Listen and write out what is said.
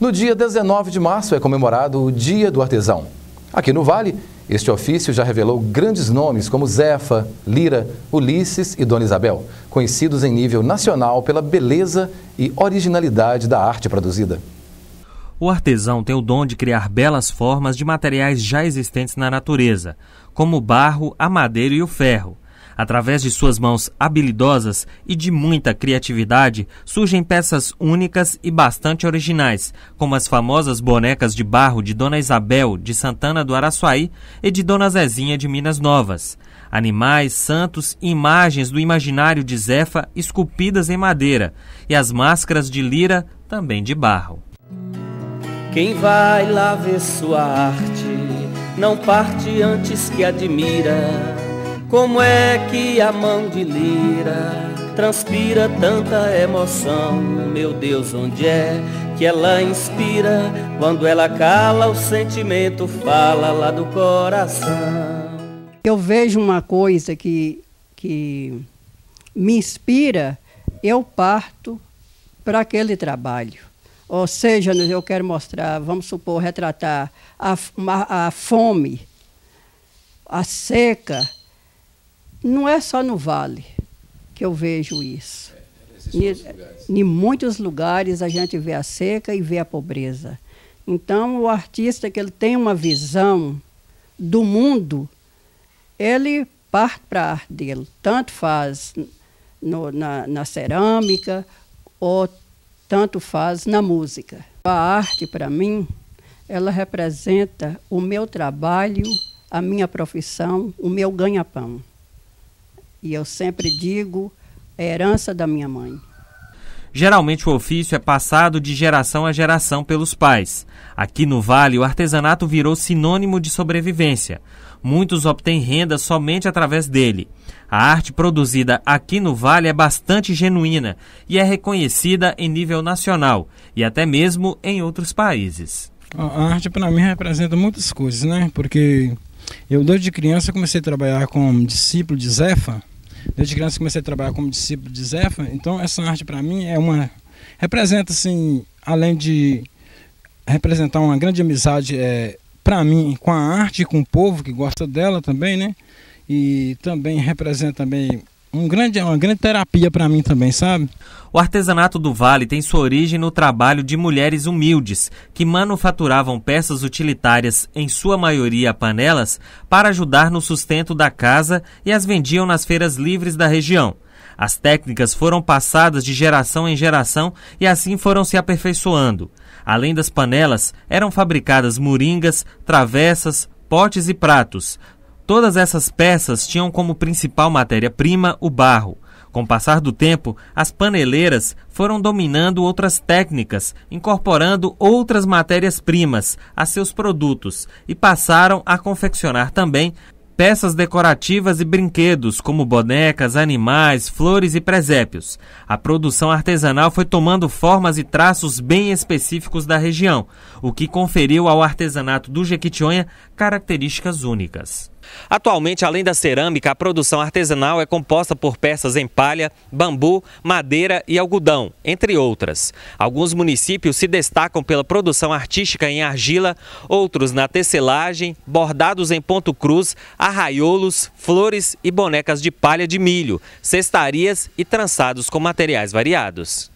No dia 19 de março é comemorado o Dia do Artesão. Aqui no Vale, este ofício já revelou grandes nomes como Zefa, Lira, Ulisses e Dona Isabel, conhecidos em nível nacional pela beleza e originalidade da arte produzida. O artesão tem o dom de criar belas formas de materiais já existentes na natureza, como o barro, a madeira e o ferro, Através de suas mãos habilidosas e de muita criatividade, surgem peças únicas e bastante originais, como as famosas bonecas de barro de Dona Isabel, de Santana do Araçuaí e de Dona Zezinha de Minas Novas. Animais, santos e imagens do imaginário de Zefa esculpidas em madeira, e as máscaras de lira também de barro. Quem vai lá ver sua arte não parte antes que admira como é que a mão de lira transpira tanta emoção? Meu Deus, onde é que ela inspira? Quando ela cala, o sentimento fala lá do coração. Eu vejo uma coisa que, que me inspira, eu parto para aquele trabalho. Ou seja, eu quero mostrar, vamos supor, retratar a, a fome, a seca não é só no Vale que eu vejo isso. É, é em, em muitos lugares a gente vê a seca e vê a pobreza. Então, o artista que ele tem uma visão do mundo, ele parte para a arte dele. Tanto faz no, na, na cerâmica ou tanto faz na música. A arte, para mim, ela representa o meu trabalho, a minha profissão, o meu ganha-pão. E eu sempre digo, é herança da minha mãe. Geralmente o ofício é passado de geração a geração pelos pais. Aqui no Vale, o artesanato virou sinônimo de sobrevivência. Muitos obtêm renda somente através dele. A arte produzida aqui no Vale é bastante genuína e é reconhecida em nível nacional e até mesmo em outros países. A arte para mim representa muitas coisas, né? Porque eu, desde criança, comecei a trabalhar como discípulo de Zefa. Desde criança, comecei a trabalhar como discípulo de Zefa. Então, essa arte, para mim, é uma. Representa, assim, além de representar uma grande amizade, é, para mim, com a arte, com o povo que gosta dela também, né? E também representa também um grande, uma grande terapia para mim também, sabe? O artesanato do Vale tem sua origem no trabalho de mulheres humildes que manufaturavam peças utilitárias, em sua maioria panelas, para ajudar no sustento da casa e as vendiam nas feiras livres da região. As técnicas foram passadas de geração em geração e assim foram se aperfeiçoando. Além das panelas, eram fabricadas moringas, travessas, potes e pratos, Todas essas peças tinham como principal matéria-prima o barro. Com o passar do tempo, as paneleiras foram dominando outras técnicas, incorporando outras matérias-primas a seus produtos e passaram a confeccionar também peças decorativas e brinquedos, como bonecas, animais, flores e presépios. A produção artesanal foi tomando formas e traços bem específicos da região, o que conferiu ao artesanato do Jequitinhonha características únicas. Atualmente, além da cerâmica, a produção artesanal é composta por peças em palha, bambu, madeira e algodão, entre outras. Alguns municípios se destacam pela produção artística em argila, outros na tecelagem, bordados em ponto cruz, arraiolos, flores e bonecas de palha de milho, cestarias e trançados com materiais variados.